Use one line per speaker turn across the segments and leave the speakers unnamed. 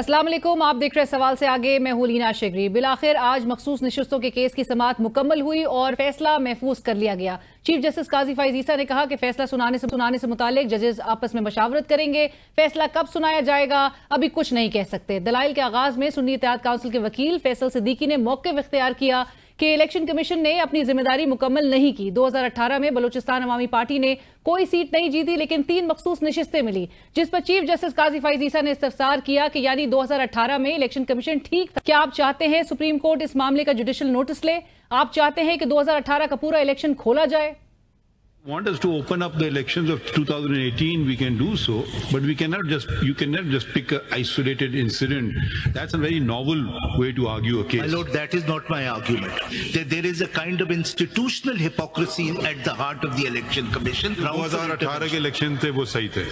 असलम आप देख रहे हैं सवाल से आगे मैं हूँ लीना बिल आखिर आज मखसूस नशस्तों के केस की समात मुकम्मल हुई और फैसला महफूज कर लिया गया चीफ जस्टिस काजी फाइजीसा ईसा ने कहा कि फैसला सुनाने से सुनाने से मुतालिक जजेस आपस में मशावरत करेंगे फैसला कब सुनाया जाएगा अभी कुछ नहीं कह सकते दलाइल के आगाज में सुन्नी इतिहाद काउंसिल के वकील फैसल सिद्दीकी ने मौके इख्तियार किया कि इलेक्शन कमीशन ने अपनी जिम्मेदारी मुकम्मल नहीं की 2018 में बलूचिस्तान अवामी पार्टी ने कोई सीट नहीं जीती लेकिन तीन मखसूस नशिस्तें मिली जिस पर चीफ जस्टिस काजी फाइजीसा ने इस्तफसार किया कि यानी 2018 में इलेक्शन कमीशन ठीक था क्या आप चाहते हैं सुप्रीम कोर्ट इस मामले का जुडिशल नोटिस ले आप चाहते हैं कि दो का पूरा इलेक्शन खोला जाए
want us to open up the elections of 2018 we can do so but we cannot just you cannot just pick an isolated incident that's a very novel way to argue a case my lord that is not my argument that there is a kind of institutional hypocrisy at the heart of the election commission 2018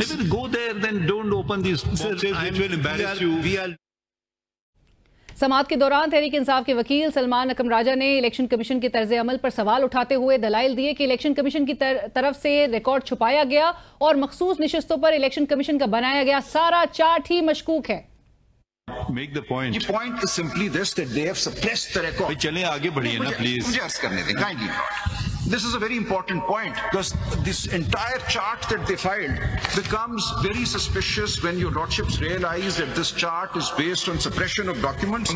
If you go there, then don't open these boxes Sir, which will embarrass are, you.
समाप्त के दौरान तहरीक इंसाफ के वकील सलमान अकम राजा ने election commission के तर्ज अमल पर सवाल उठाते हुए दलाइल दिए कि इलेक्शन कमीशन की तर, तरफ से रिकॉर्ड छुपाया गया और मखसूस नशस्तों पर इलेक्शन कमीशन का बनाया गया सारा चार्ट ही मशकूक है
Make the point. The point is तो simply this that they have suppressed the record. चलें आगे बढ़िए ना please. मुझे अर्ज करने दें kindly note This is a very important point because this entire chart that they filed becomes very suspicious when your lordships realize that this chart is based on suppression of documents.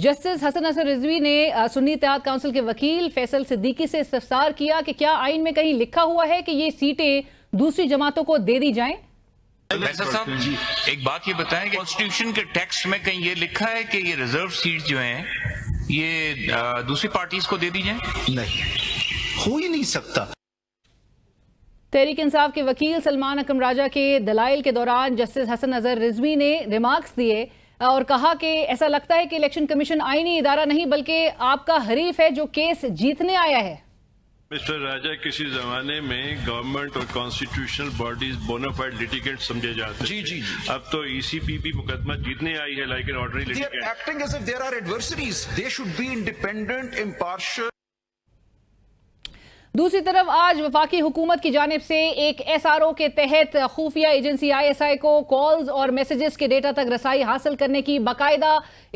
Justice Hasan Asar Rizvi ने Sunni Ittehad council के वकील फैसल सिद्दीकी से इस्तफसार किया कि क्या आईन में कहीं लिखा हुआ है कि ये सीटें दूसरी जमातों को दे दी जाएं?
वैसा साहब एक बात ये बताएं कि कॉन्स्टिट्यूशन के टेक्स्ट में कहीं ये लिखा है कि ये रिजर्व सीट जो हैं ये दूसरी पार्टीज को दे दी जाए नहीं हो ही नहीं सकता
तहरीक इंसाफ के वकील सलमान अकम राजा के दलाइल के दौरान जस्टिस हसन अजहर रिजवी ने रिमार्क्स दिए और कहा कि ऐसा लगता है कि इलेक्शन कमीशन आईनी इदारा नहीं बल्कि आपका हरीफ है जो केस जीतने आया है
मिस्टर राजा किसी जमाने में गवर्नमेंट और कॉन्स्टिट्यूशनल बॉडीज बोनाफाइड लिटिगेंट समझे जाते हैं जी जी अब तो ईसीपी e भी मुकदमा जीतने आई है like an orderly acting as if there are adversaries they should be independent impartial
दूसरी तरफ आज वफाकी हुकूमत की जानब से एक एस आर ओ के तहत खुफिया एजेंसी आई एस आई को कॉल्स और मैसेजेस के डेटा तक रसाई हासिल करने की बाकायदा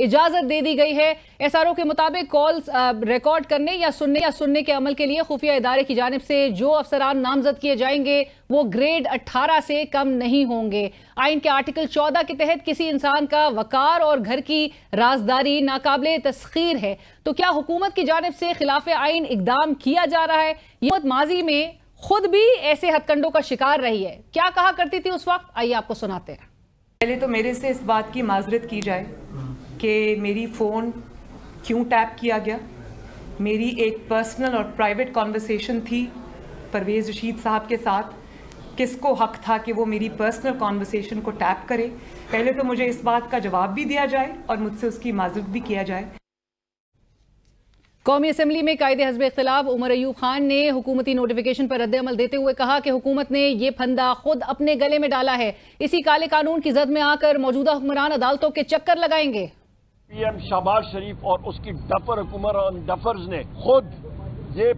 इजाजत दे दी गई है एस आर ओ के मुताबिक कॉल्स रिकॉर्ड करने या सुनने या सुनने के अमल के लिए खुफिया इदारे की जानब से जो अफसरान नामजद किए जाएंगे वो ग्रेड अट्ठारह से कम नहीं होंगे आइन के आर्टिकल चौदह के तहत किसी इंसान का वकार और घर की राजदारी नाकाबले तस्खीर है तो क्या हुकूमत की जानब से खिलाफ आइन इकदाम किया जा रहा है ये माजी में खुद भी ऐसे हथकंडों का शिकार रही है क्या कहा करती थी उस वक्त आइए आपको सुनाते हैं पहले तो मेरे से इस बात की माजरत की जाए कि मेरी फ़ोन क्यों टैप किया गया मेरी एक पर्सनल और प्राइवेट कॉन्वर्सेशन थी परवेज़ रशीद साहब के साथ किसको हक था कि वो मेरी पर्सनल कॉन्वर्सेशन को टैप करे पहले तो मुझे इस बात का जवाब भी दिया जाए और मुझसे उसकी माजरत भी किया जाए कौमी असम्बली में कायदे हजब इख्तलाफ उमर अयूब खान ने हुकूमती नोटिफिकेशन पर रद्दमल देते हुए कहा कि हुकूमत ने यह फंदा खुद अपने गले में डाला है इसी काले कानून की जद में आकर मौजूदा हुक्मरान अदालतों के चक्कर लगाएंगे
पीएम शहबाज शरीफ और उसकी डफर हुक्मरान डफर्स ने खुद ये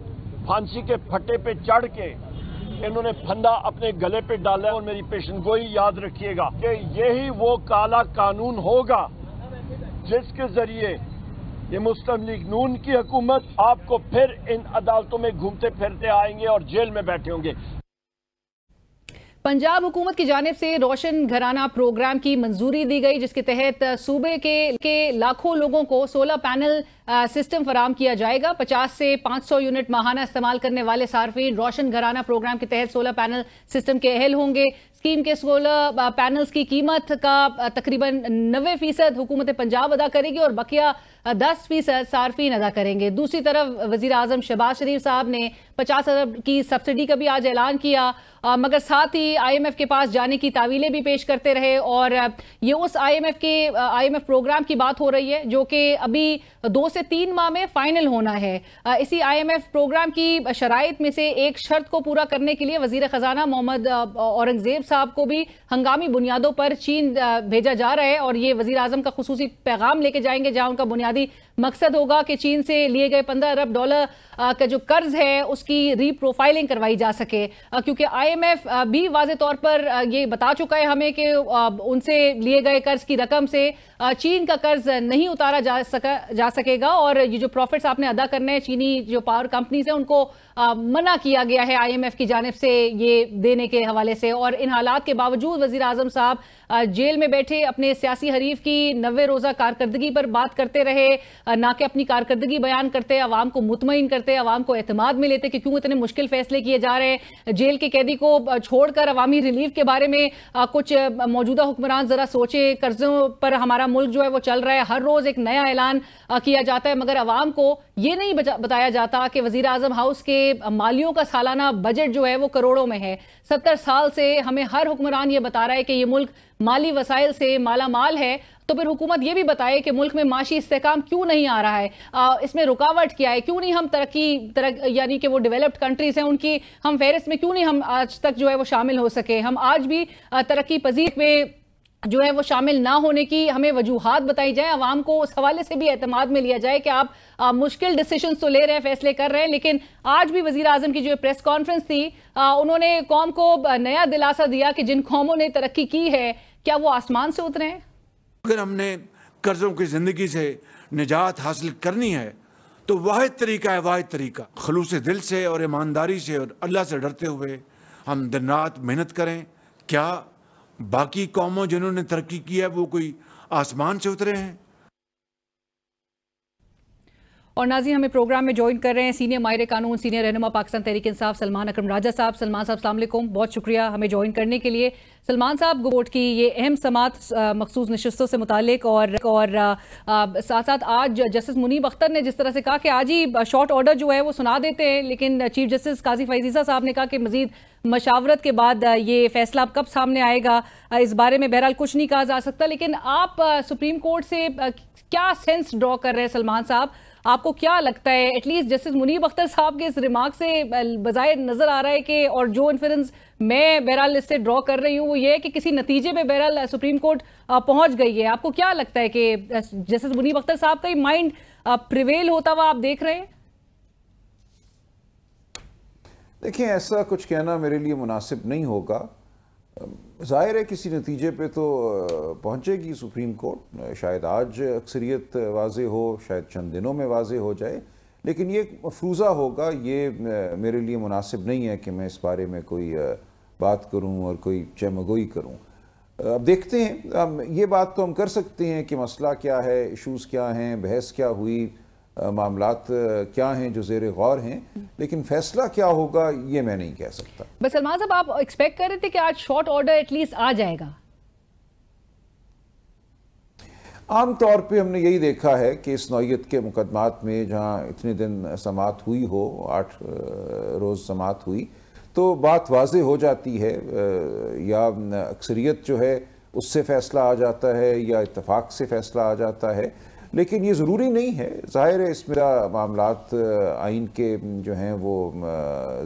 फांसी के फटे पे चढ़ के इन्होंने फंदा अपने गले पे डाला और मेरी पेशन गोई याद रखिएगा कि यही वो काला कानून होगा
जिसके
जरिए ये मुस्लिम लीग नून की हुकूमत आपको फिर इन अदालतों में घूमते फिरते आएंगे और जेल में बैठे होंगे
पंजाब हुकूमत की जानब से रोशन घराना प्रोग्राम की मंजूरी दी गई जिसके तहत सूबे के के लाखों लोगों को सोलर पैनल सिस्टम फराम किया जाएगा 50 से 500 यूनिट माहाना इस्तेमाल करने वाले सार्फिन रोशन घराना प्रोग्राम के तहत सोलर पैनल सिस्टम के अहल होंगे स्कीम के सोलर पैनल्स की कीमत का तकरीबन नबे फीसद हुकूमत पंजाब अदा करेगी और बकिया दस फीसद सार्फिन अदा करेंगे दूसरी तरफ वजीर अजम शहबाज शरीफ साहब ने पचास अरब की सब्सिडी का भी आज ऐलान किया आ, मगर साथ ही आई एम एफ के पास जाने की तावीलें भी पेश करते रहे और ये उस आई एम एफ के आई एम एफ प्रोग्राम की बात हो रही है जो कि अभी दो से तीन माह में फाइनल होना है इसी आई एम एफ प्रोग्राम की शराइ में से एक शर्त को पूरा करने के लिए वजीर ख़जाना मोहम्मद औरंगजेब साहब को भी हंगामी बुनियादों पर चीन भेजा जा रहा है और ये वजी अजम का खसूस पैगाम लेके जाएंगे जहाँ उनका बुनियाद बुनियादी मकसद होगा कि चीन से लिए गए पंद्रह अरब डॉलर का जो कर्ज है उसकी रीप्रोफाइलिंग करवाई जा सके क्योंकि आईएमएफ भी वाज तौर पर ये बता चुका है हमें कि उनसे लिए गए कर्ज की रकम से चीन का कर्ज नहीं उतारा जा सका जा सकेगा और ये जो प्रॉफिट्स आपने अदा करने हैं चीनी जो पावर कंपनीज हैं उनको मना किया गया है आई की जानब से ये देने के हवाले से और इन हालात के बावजूद वजीर आजम साहब जेल में बैठे अपने सियासी हरीफ की नबे रोज़ा कारकर्दगी पर बात करते रहे ना कि अपनी कारकर्दगी बयान करते आवाम को मुतमिन करते आवाम को अहतमाद में लेते कि क्यों इतने मुश्किल फैसले किए जा रहे हैं जेल के कैदी को छोड़कर अवामी रिलीफ के बारे में कुछ मौजूदा हुक्मरान ज़रा सोचे कर्जों पर हमारा मुल्क जो है वो चल रहा है हर रोज़ एक नया ऐलान किया जाता है मगर अवाम को ये नहीं बताया जाता कि वजीर अजम हाउस के मालियों का सालाना बजट जो है वो करोड़ों में है सत्तर साल से हमें हर हुक्मरान ये बता रहा है कि ये मुल्क माली वसाइल से माला माल है तो फिर हुकूमत ये भी बताए कि मुल्क में माशी इस्तेकाम क्यों नहीं आ रहा है आ, इसमें रुकावट क्या है क्यों नहीं हम तरक्की तरक यानी कि वो डेवलप्ड कंट्रीज हैं उनकी हम फहरिस्त में क्यों नहीं हम आज तक जो है वो शामिल हो सके हम आज भी तरक्की पजीर में जो है वो शामिल ना होने की हमें वजूहत बताई जाए आवाम को उस हवाले से भी एतमाद में लिया जाए कि आप आ, मुश्किल डिसीजन तो ले रहे हैं फैसले कर रहे हैं लेकिन आज भी वजीर अजम की जो प्रेस कॉन्फ्रेंस थी आ, उन्होंने कौम को नया दिलासा दिया कि जिन कौमों ने तरक्की की है क्या वो आसमान से उतरे हैं
अगर हमने कर्जों की ज़िंदगी से निजात हासिल करनी है तो वाद तरीका है वाद तरीका खलूस दिल से और ईमानदारी से और अल्लाह से डरते हुए हम दिन रात मेहनत करें क्या बाकी कौमों जिन्होंने तरक्की की है वो कोई आसमान से उतरे हैं
और नाजी हमें प्रोग्राम में ज्वाइन कर रहे हैं सीनियर माहिर कानून सीनियर रहनुमा पाकिस्तान तहरीक इंसाफ सलमान अकरम राजा साहब सलमान साहब सलामकुम बहुत शुक्रिया हमें ज्वाइन करने के लिए सलमान साहब गोट की ये अहम समात मखसूस नशस्तों से मुतक और और आ, आ, साथ साथ आज जस्टिस मुनीब अख्तर ने जिस तरह से कहा कि आज ही शॉर्ट ऑर्डर जो है वो सुना देते हैं लेकिन चीफ जस्टिस काजी फैजीसा साहब ने कहा कि मजीद मशावरत के बाद ये फैसला अब कब सामने आएगा इस बारे में बहरहाल कुछ नहीं कहा जा सकता लेकिन आप सुप्रीम कोर्ट से क्या सेंस ड्रॉ कर रहे हैं सलमान साहब आपको क्या लगता है एटलीस्ट जस्टिस मुनीब अख्तर साहब के इस रिमार्क से बजाय नज़र आ रहा है कि और जो इन्फ्लेंस मैं बहरहाल इससे ड्रॉ कर रही हूँ वो ये है कि किसी नतीजे में बहरहाल सुप्रीम कोर्ट पहुंच गई है आपको क्या लगता है कि जस्टिस मुनीब अख्तर साहब का ही माइंड प्रिवेल होता हुआ आप देख रहे हैं
देखिए ऐसा कुछ कहना मेरे लिए मुनासिब नहीं होगा जाहिर है किसी नतीजे पे तो पहुंचेगी सुप्रीम कोर्ट शायद आज अक्सरियत वाज हो शायद चंद दिनों में वाज हो जाए लेकिन ये मफरूज़ा होगा ये मेरे लिए मुनासिब नहीं है कि मैं इस बारे में कोई बात करूं और कोई चमगोई करूं अब देखते हैं ये बात तो हम कर सकते हैं कि मसला क्या है इश्यूज़ क्या हैं बहस क्या हुई मामला क्या हैं जो जेर गौर हैं लेकिन फैसला क्या होगा ये मैं नहीं कह सकता
बस सलमान साहब आप एक्सपेक्ट कर रहे थे कि आज शॉर्ट ऑर्डर एटलीस्ट आ जाएगा
आम तौर पे हमने यही देखा है कि इस नौत के मुकदमात में जहाँ इतने दिन समात हुई हो आठ रोज़ समात हुई तो बात वाज हो जाती है या अक्सरियत जो है उससे फ़ैसला आ जाता है या इतफाक़ से फ़ैसला आ जाता है लेकिन ये ज़रूरी नहीं है ज़ाहिर है इसमें मामला आइन के जो हैं वो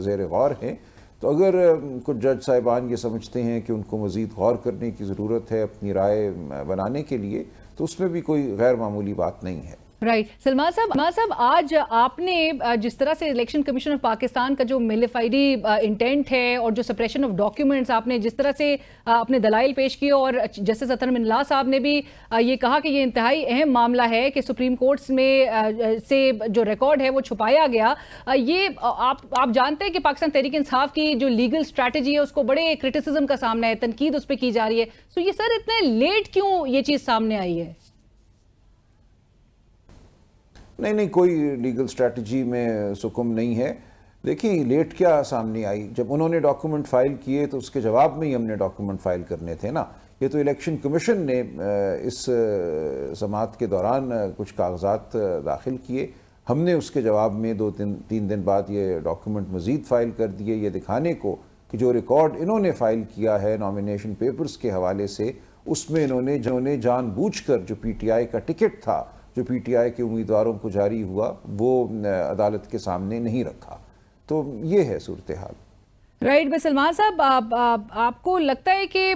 जेर गौर हैं तो अगर कुछ जज साहिबान ये समझते हैं कि उनको मज़ीद गौर करने की ज़रूरत है अपनी राय बनाने के लिए तो उसमें भी कोई गैर मामूली बात नहीं है
राइट सलमान साहब सलमान साहब आज आपने जिस तरह से इलेक्शन कमीशन ऑफ पाकिस्तान का जो मिलिफाइडी इंटेंट है और जो सप्रेशन ऑफ डॉक्यूमेंट्स आपने जिस तरह से अपने दलाइल पेश किए और जस्टिस अतर मिनला साहब ने भी ये कहा कि ये इंतहाई अहम मामला है कि सुप्रीम कोर्ट्स में से जो रिकॉर्ड है वो छुपाया गया ये आप आप जानते हैं कि पाकिस्तान तहरीक इंसाफ की जो लीगल स्ट्रैटेजी है उसको बड़े क्रिटिसिज्म का सामना है तनकीद उस पर की जा रही है सो तो ये सर इतने लेट क्यों ये चीज़ सामने आई है
नहीं नहीं कोई लीगल स्ट्रेटजी में सुकुम नहीं है देखिए लेट क्या सामने आई जब उन्होंने डॉक्यूमेंट फाइल किए तो उसके जवाब में ही हमने डॉक्यूमेंट फाइल करने थे ना ये तो इलेक्शन कमीशन ने इस समात के दौरान कुछ कागजात दाखिल किए हमने उसके जवाब में दो तीन तीन दिन बाद ये डॉक्यूमेंट मज़ीद फ़ाइल कर दिए ये दिखाने को कि जो रिकॉर्ड इन्होंने फ़ाइल किया है नॉमिनेशन पेपर्स के हवाले से उसमें इन्होंने जिन्होंने जानबूझकर जो पीटीआई का टिकट था जो पीटीआई के उम्मीदवारों को जारी हुआ वो अदालत के सामने नहीं रखा तो ये है सूरत हाल
राइट right, सलमान साहब आप, आप, आपको लगता है कि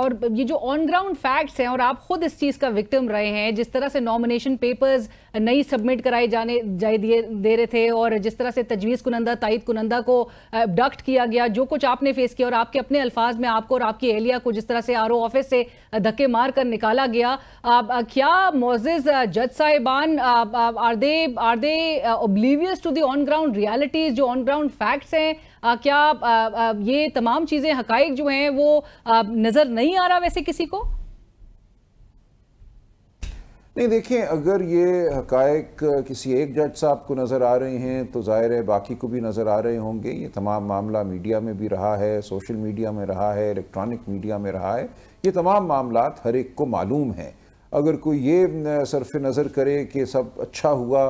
और ये जो ऑन ग्राउंड फैक्ट्स हैं और आप खुद इस चीज़ का विक्टिम रहे हैं जिस तरह से नॉमिनेशन पेपर्स नई सबमिट कराए जाने जाए दिए दे रहे थे और जिस तरह से तजवीज़ कुनंदा तायद कुनंदा को डक्ट किया गया जो कुछ आपने फेस किया और आपके अपने अल्फाज में आपको और आपकी एहलिया को जिस तरह से आर ऑफिस से धक्के मार कर निकाला गया आप, क्या मोजिज जज साहिबान are they are they oblivious to the on ground realities जो ऑन ग्राउंड फैक्ट्स हैं क्या आ, आ, ये तमाम चीज़ें हकाइक जो हैं वो नज़र नहीं आ रहा वैसे किसी को
नहीं देखें अगर ये हकायक किसी एक जज साहब को नज़र आ रहे हैं तो ज़ाहिर है बाकी को भी नज़र आ रहे होंगे ये तमाम मामला मीडिया में भी रहा है सोशल मीडिया में रहा है इलेक्ट्रॉनिक मीडिया में रहा है ये तमाम मामला हर एक को मालूम है अगर कोई ये सरफ नज़र करे कि सब अच्छा हुआ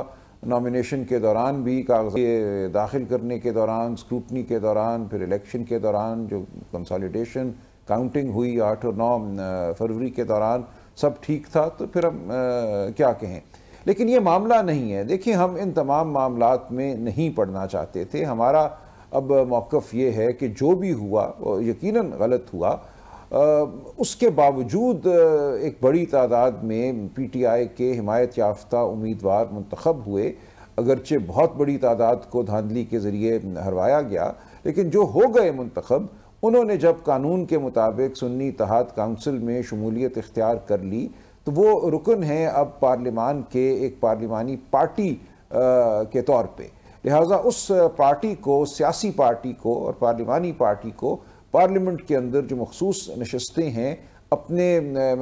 नॉमिनेशन के दौरान भी कागज दाखिल करने के दौरान स्क्रूटनी के दौरान फिर इलेक्शन के दौरान जो कंसोलिडेशन काउंटिंग हुई आठ और नौ फरवरी के दौरान सब ठीक था तो फिर हम क्या कहें लेकिन ये मामला नहीं है देखिए हम इन तमाम मामला में नहीं पढ़ना चाहते थे हमारा अब मौक़ ये है कि जो भी हुआ यकीनन यकीन गलत हुआ उसके बावजूद एक बड़ी तादाद में पी टी आई के हिमायत याफ्ता उम्मीदवार मंतखब हुए अगरचे बहुत बड़ी तादाद को धांधली के ज़रिए हरवाया गया लेकिन जो हो गए मंतखब उन्होंने जब कानून के मुताबिक सुन्नी तहत काउंसिल में शमूलियत इख्तियार कर ली तो वो रुकन हैं अब पार्लिमान के एक पार्लिमानी पार्टी आ, के तौर पर लिहाजा उस पार्टी को सियासी पार्टी को और पार्लिमानी पार्टी को पार्लियामेंट के अंदर जो मखसूस नशस्तें हैं अपने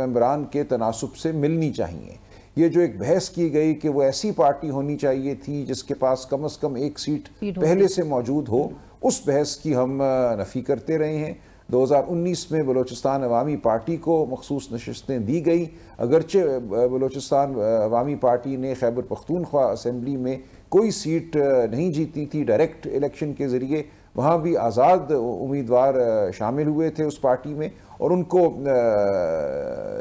मम्बरान के तनासब से मिलनी चाहिए ये जो एक बहस की गई कि वो ऐसी पार्टी होनी चाहिए थी जिसके पास कम अज़ कम एक सीट पहले से मौजूद हो उस बहस की हम नफ़ी करते रहे हैं 2019 में बलूचिस्तान अवामी पार्टी को मखसूस नशस्तें दी गई अगरचे बलूचिस्तान अवामी पार्टी ने खैबर पख्तूनख्वा असम्बली में कोई सीट नहीं जीती थी डायरेक्ट इलेक्शन के ज़रिए वहाँ भी आज़ाद उम्मीदवार शामिल हुए थे उस पार्टी में और उनको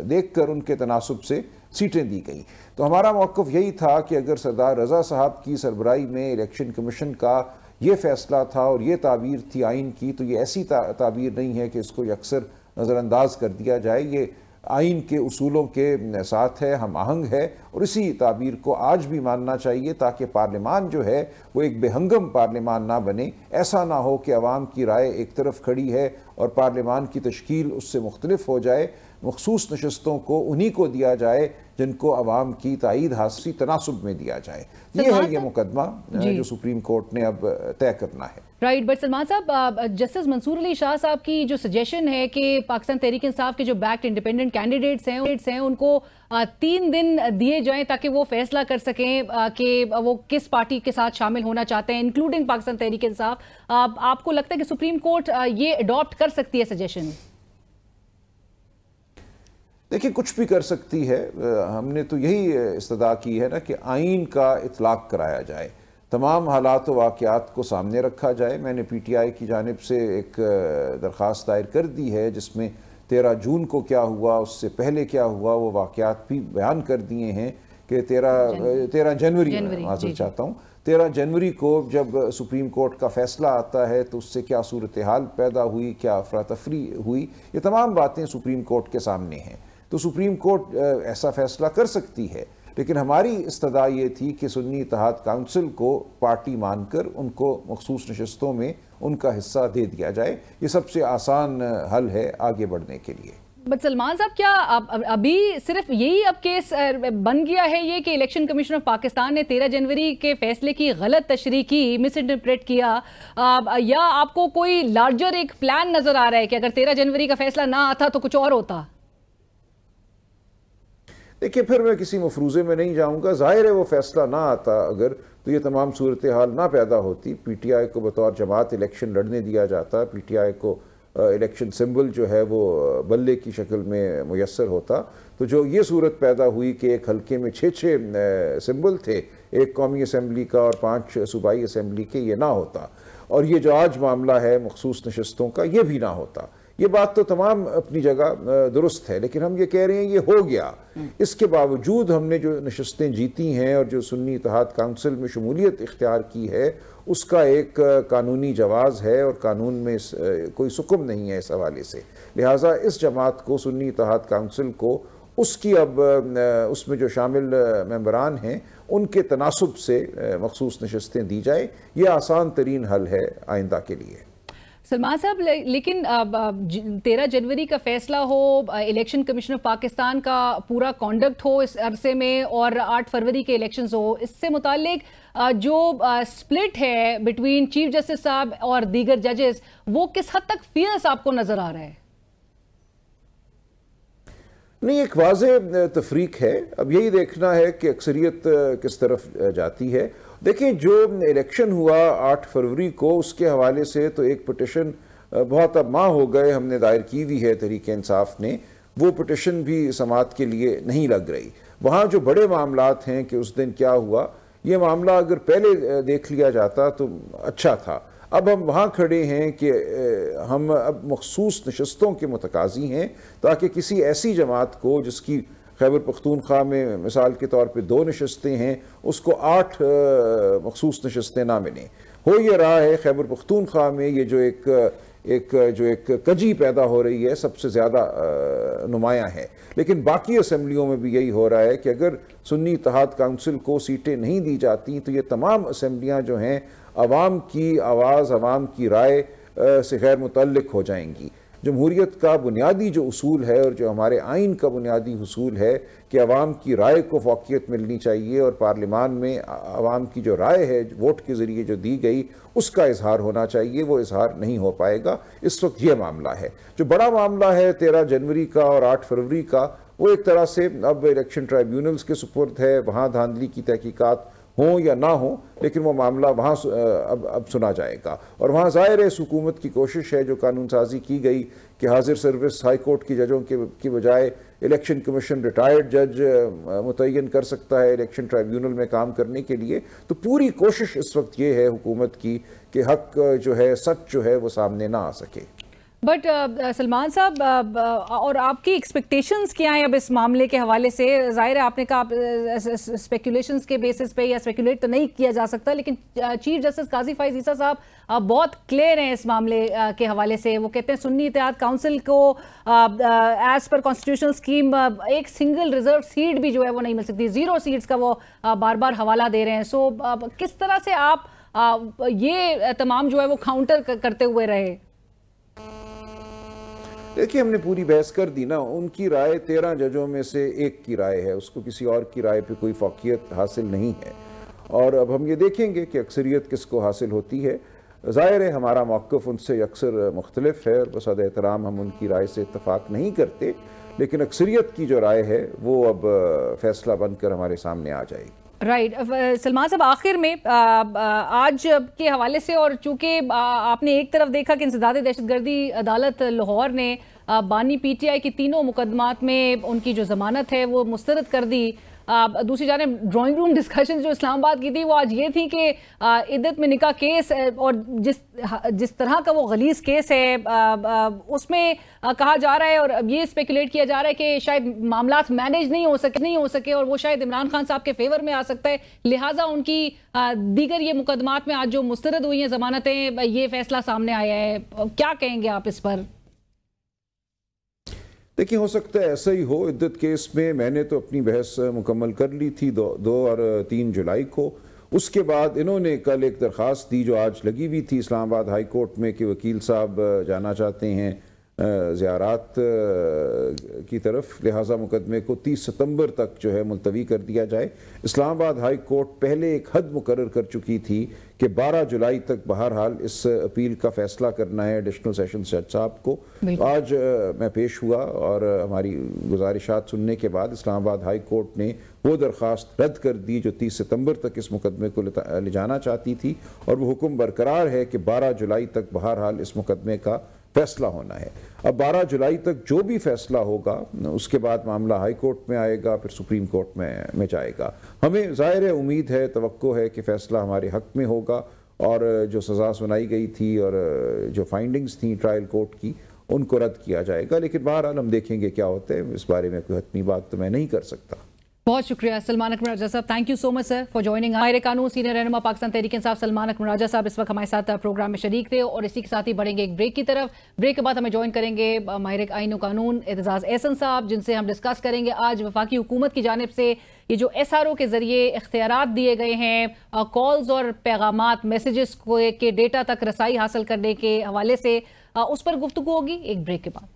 देख कर उनके तनासब से सीटें दी गई तो हमारा मौक़ यही था कि अगर सरदार रज़ा साहब की सरबराही में इलेक्शन कमीशन का ये फैसला था और ये ताबीर थी आइन की तो ये ऐसी ता, ताबीर नहीं है कि इसको अक्सर नज़रअंदाज कर दिया जाए ये आइन के असूलों के साथ है हम आहंग है और इसी ताबीर को आज भी मानना चाहिए ताकि पार्लियामान जो है वो एक बेहंगम पार्लियामान ना बने ऐसा ना हो कि आवाम की राय एक तरफ खड़ी है और पार्लियामान की तश्ील उससे मुख्तलफ हो जाए मखसूस नशस्तों को उन्हीं को दिया जाए जिनको आवाम की तइद हासिल तनासब में दिया जाए तो ये है ये मुकदमा जो सुप्रीम कोर्ट ने अब तय करना है
राइट बट सलमान साहब जस्टिस मंसूर अली शाह साहब की जो सजेशन है कि पाकिस्तान तहरीक इंसाफ के जो बैक्ड इंडिपेंडेंट कैंडिडेट्स हैं हैं उनको तीन दिन दिए जाएं ताकि वो फैसला कर सकें कि वो किस पार्टी के साथ शामिल होना चाहते हैं इंक्लूडिंग पाकिस्तान तहरीक इंसाफ आपको लगता है कि सुप्रीम कोर्ट ये अडॉप्ट कर सकती है सजेशन
देखिए कुछ भी कर सकती है हमने तो यही इस्तः की है ना कि आइन का इतलाक कराया जाए तमाम हालात वाक़ात को सामने रखा जाए मैंने पी टी आई की जानब से एक दरख्वास्त दायर कर दी है जिसमें तेरह जून को क्या हुआ उससे पहले क्या हुआ वो वाक़ात भी बयान कर दिए हैं कि तेरह तेरह जनवरी हाजिर चाहता हूँ तेरह जनवरी को जब सुप्रीम कोर्ट का फैसला आता है तो उससे क्या सूरत हाल पैदा हुई क्या अफरा तफरी हुई ये तमाम बातें सुप्रीम कोर्ट के सामने हैं तो सुप्रीम कोर्ट ऐसा फैसला कर सकती है लेकिन हमारी इस्तदा ये थी कि सुन्नी इतिहाद काउंसिल को पार्टी मानकर उनको मखसूस नशस्तों में उनका हिस्सा दे दिया जाए ये सबसे आसान हल है आगे बढ़ने के लिए
बट सलमान साहब क्या अब अभी सिर्फ यही अब केस बन गया है ये कि इलेक्शन कमीशन ऑफ पाकिस्तान ने 13 जनवरी के फैसले की गलत तशरी की मिस इंटरप्रेट किया या आपको कोई लार्जर एक प्लान नज़र आ रहा है कि अगर 13 जनवरी का फैसला ना आता तो कुछ और होता
देखिए फिर मैं किसी मफरूजे में नहीं जाऊँगा ज़ाहिर है वो फैसला ना आता अगर तो ये तमाम सूरत हाल ना पैदा होती पी टी आई को बतौर जमात इलेक्शन लड़ने दिया जाता पी टी आई को इलेक्शन सिंबल जो है वो बल्ले की शक्ल में मैसर होता तो जो ये सूरत पैदा हुई कि एक हल्के में छः छः सिंबल थे एक कौमी असम्बली का और पाँच सूबाई असम्बली के ये ना होता और ये जो आज मामला है मखसूस नशस्तों का ये भी ना होता ये बात तो तमाम अपनी जगह दुरुस्त है लेकिन हम ये कह रहे हैं ये हो गया इसके बावजूद हमने जो नशस्तें जीती हैं और जो सुन्नी इतिहाद काउंसिल में शमूलियत इख्तियार की है उसका एक कानूनी जवाज़ है और कानून में कोई सुकम नहीं है इस हवाले से लिहाजा इस जमात को सुन्नी इतिहाद काउंसिल को उसकी अब उसमें जो शामिल मम्बरान हैं उनके तनासब से मखसूस नशस्तें दी जाए ये आसान तरीन हल है आइंदा के लिए
सलमान साहब ले, लेकिन तेरह जनवरी का फैसला हो इलेक्शन कमीशन ऑफ पाकिस्तान का पूरा कॉन्डक्ट हो इस अरसे में और आठ फरवरी के इलेक्शंस हो इससे मुतालिक जो स्प्लिट है बिटवीन चीफ जस्टिस साहब और दीगर जजेस वो किस हद तक फियर्स आपको नजर आ रहा है
नहीं एक वाज तफरीक है अब यही देखना है कि अक्सरियत किस तरफ जाती है देखिए जो इलेक्शन हुआ 8 फरवरी को उसके हवाले से तो एक पटिशन बहुत अब माँ हो गए हमने दायर की हुई है तहरीक इंसाफ ने वो पटिशन भी समात के लिए नहीं लग रही वहाँ जो बड़े मामला हैं कि उस दिन क्या हुआ ये मामला अगर पहले देख लिया जाता तो अच्छा था अब हम वहाँ खड़े हैं कि हम अब मखसूस नशस्तों के मतकाजी हैं ताकि किसी ऐसी जमात को जिसकी खैबर पख्तूनख्वा में मिसाल के तौर पर दो नशस्तें हैं उसको आठ मखसूस नशस्तें ना मिलें हो ये रहा है खैबर पख्तूनख्वा में ये जो एक एक जो एक कजी पैदा हो रही है सबसे ज़्यादा नुमायाँ है लेकिन बाकी असम्बलियों में भी यही हो रहा है कि अगर सुन्नी इतिहाद काउंसिल को सीटें नहीं दी जाती तो ये तमाम असम्बलियाँ जो हैं आवाम की आवाज़ आवाम की राय से गैर मुतलक हो जाएंगी जमहूरीत का बुनियादी जो असूल है और जो हमारे आइन का बुनियादी असूल है कि आवाम की राय को फोकियत मिलनी चाहिए और पार्लियामान में आवाम की जो राय है वोट के ज़रिए जो दी गई उसका इजहार होना चाहिए वो इजहार नहीं हो पाएगा इस वक्त ये मामला है जो बड़ा मामला है तेरह जनवरी का और आठ फरवरी का वो एक तरह से अब इलेक्शन ट्राइब्यूनल्स के सुपुर्द है वहाँ धांधली की तहकीक़त हों या ना हो लेकिन वो मामला वहाँ अब अब सुना जाएगा और वहाँ ज़ाहिर है इस हुकूमत की कोशिश है जो कानून साजी की गई कि हाजिर सर्विस हाई कोर्ट की जजों के की बजाय इलेक्शन कमीशन रिटायर्ड जज मुतन कर सकता है इलेक्शन ट्राइब्यूनल में काम करने के लिए तो पूरी कोशिश इस वक्त ये है हुकूमत की कि हक जो है सच जो है वो सामने ना आ सके
बट सलमान uh, uh, साहब uh, और आपकी एक्सपेक्टेशंस क्या हैं अब इस मामले के हवाले से जाहिर है आपने कहा आप स्पेकुलेशंस के बेसिस पे या स्पेकुलेट तो नहीं किया जा सकता लेकिन चीफ जस्टिस काजी फाइजीसा साहब बहुत क्लियर हैं इस मामले के हवाले से वो कहते हैं सुन्नी इतिहाद काउंसिल को एज पर कॉन्स्टिट्यूशन स्कीम एक सिंगल रिजर्व सीट भी जो है वो नहीं मिल सकती जीरो सीट्स का वो बार बार हवाला दे रहे हैं सो किस तरह से आप ये तमाम जो है वो काउंटर करते हुए रहे
देखिए हमने पूरी बहस कर दी ना उनकी राय तेरह जजों में से एक की राय है उसको किसी और की राय पे कोई फोकियत हासिल नहीं है और अब हम ये देखेंगे कि अक्सरियत किसको हासिल होती है ज़ाहिर है हमारा मौक़ उनसे अक्सर मुख्तलिफ है बसद एहतराम हम उनकी राय से इतफाक़ नहीं करते लेकिन अक्सरियत की जो राय है वो अब फ़ैसला बनकर हमारे सामने आ जाएगी
राइट सलमान साहब आखिर में आ, आज के हवाले से और चूंकि आपने एक तरफ देखा कि इंसदाद दहशतगर्दी अदालत लाहौर ने बानी पीटीआई की तीनों मुकदमात में उनकी जो जमानत है वो मुस्तरद कर दी दूसरी जानब ड्राइंग रूम डिस्कशन जो इस्लामाबाद की थी वो आज ये थी कि इद्दत में निका केस और जिस जिस तरह का वो गलीज केस है उसमें कहा जा रहा है और ये स्पेकुलेट किया जा रहा है कि शायद मामला मैनेज नहीं हो सके नहीं हो सके और वो शायद इमरान खान साहब के फेवर में आ सकता है लिहाजा उनकी दीगर ये मुकदमात में आज जो मुस्तरद हुई हैं जमानतें ये फैसला सामने आया है क्या कहेंगे आप इस पर
देखिए हो सकता है ऐसा ही हो इद्दत केस में मैंने तो अपनी बहस मुकम्मल कर ली थी दो, दो और तीन जुलाई को उसके बाद इन्होंने कल एक दरख्वास्त दी जो आज लगी हुई थी इस्लामाबाद हाई कोर्ट में कि वकील साहब जाना चाहते हैं ज़्यारात की तरफ लिहाजा मुकदमे को 30 सितंबर तक जो है मुलतवी कर दिया जाए इस्लामाबाद हाई कोर्ट पहले एक हद मुकर कर चुकी थी कि 12 जुलाई तक बहरहाल इस अपील का फैसला करना है एडिशनल सेशन जज साहब को तो आज मैं पेश हुआ और हमारी गुजारिशात सुनने के बाद इस्लामाबाद हाई कोर्ट ने वो दरख्वास्त रद्द कर दी जो 30 सितंबर तक इस मुकदमे को ले जाना चाहती थी और वो हुक्म बरकरार है कि 12 जुलाई तक बहरहाल इस मुकदमे का फैसला होना है अब 12 जुलाई तक जो भी फैसला होगा उसके बाद मामला हाई कोर्ट में आएगा फिर सुप्रीम कोर्ट में में जाएगा हमें ज़ाहिर है उम्मीद है तो है कि फैसला हमारे हक में होगा और जो सज़ा सुनाई गई थी और जो फाइंडिंग्स थी ट्रायल कोर्ट की उनको रद्द किया जाएगा लेकिन बहरहाल हम देखेंगे क्या होते हैं इस बारे में कोई हतमी बात तो मैं नहीं कर सकता
बहुत शुक्रिया सलमान अकमर राजा साहब thank you so much sir for joining हमारे कानून सीनियर रहनुमा पाकिस्तान तहरीक साहब सलमान अकमर राजा साहब इस वक्त हमारे साथ प्रोग्राम में शरीक थे और इसी के साथ ही बढ़ेंगे एक ब्रेक की तरफ ब्रेक के बाद हमें ज्वाइन करेंगे माहिर आइन कानून एतजाज़ एहसन साहब जिनसे हम डिस्कस करेंगे आज वफाकी हुकूमत की जानब से ये जो एस आर ओ के ज़रिए इख्तियार दिए गए हैं कॉल्स और पैगाम मैसेज के डेटा तक रसाई हासिल करने के हवाले से उस पर गुफ्तु होगी एक ब्रेक के बाद